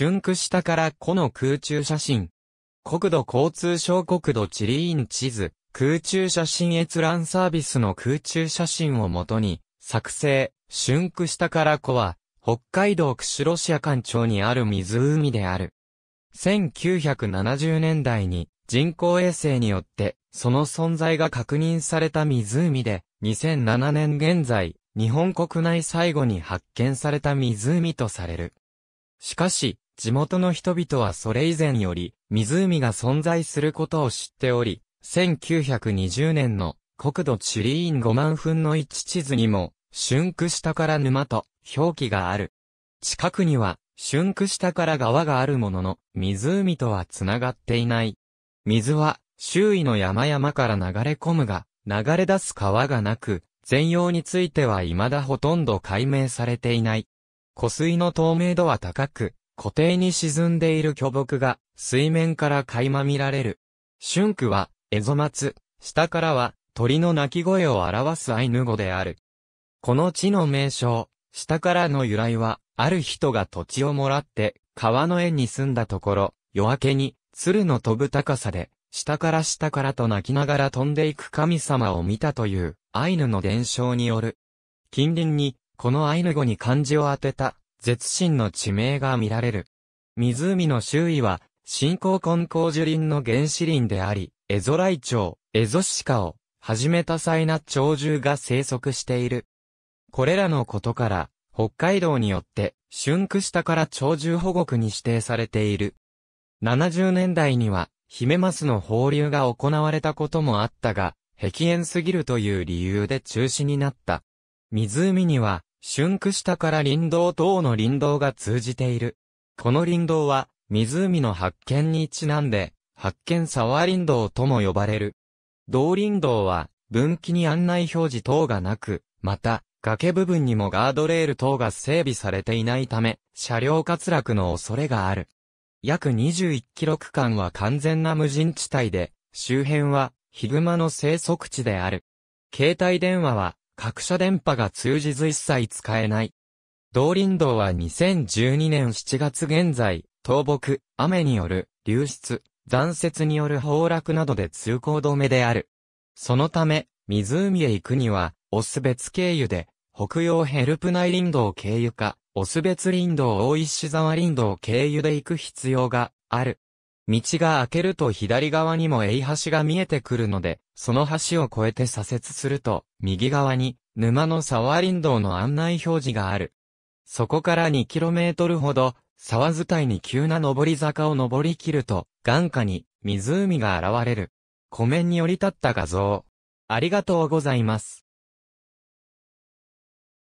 春区下から湖の空中写真。国土交通省国土地理院地図、空中写真閲覧サービスの空中写真をもとに、作成、春区下から湖は、北海道釧路市夜間町にある湖である。1970年代に人工衛星によってその存在が確認された湖で2007年現在日本国内最後に発見された湖とされる。しかし地元の人々はそれ以前より湖が存在することを知っており、1920年の国土地理院5万分の1地図にも、春区下から沼と表記がある。近くには春区下から川があるものの、湖とは繋がっていない。水は周囲の山々から流れ込むが、流れ出す川がなく、全容については未だほとんど解明されていない。湖水の透明度は高く、湖底に沈んでいる巨木が水面から垣間見られる。春句は、蝦夷松、下からは鳥の鳴き声を表すアイヌ語である。この地の名称、下からの由来は、ある人が土地をもらって、川の縁に住んだところ、夜明けに、鶴の飛ぶ高さで、下から下からと泣きながら飛んでいく神様を見たという、アイヌの伝承による。近隣に、このアイヌ語に漢字を当てた、絶神の地名が見られる。湖の周囲は、新興根高樹林の原始林であり、エゾライチョウ、エゾシカを、はじめ多彩な鳥獣が生息している。これらのことから、北海道によって、春区下から鳥獣保護区に指定されている。70年代には、ヒメマスの放流が行われたこともあったが、壁縁すぎるという理由で中止になった。湖には、春区下から林道等の林道が通じている。この林道は、湖の発見にちなんで、発見沢林道とも呼ばれる。道林道は、分岐に案内表示等がなく、また、崖部分にもガードレール等が整備されていないため、車両滑落の恐れがある。約21キロ区間は完全な無人地帯で、周辺はヒグマの生息地である。携帯電話は各社電波が通じず一切使えない。道林道は2012年7月現在、倒木、雨による流出、残雪による崩落などで通行止めである。そのため、湖へ行くには、オス別経由で、北洋ヘルプ内林道経由か、オス別林道大石沢林道経由で行く必要がある。道が開けると左側にも A 橋が見えてくるので、その橋を越えて左折すると、右側に、沼の沢林道の案内表示がある。そこから 2km ほど、沢伝いに急な上り坂を登り切ると、眼下に、湖が現れる。湖面に降り立った画像。ありがとうございます。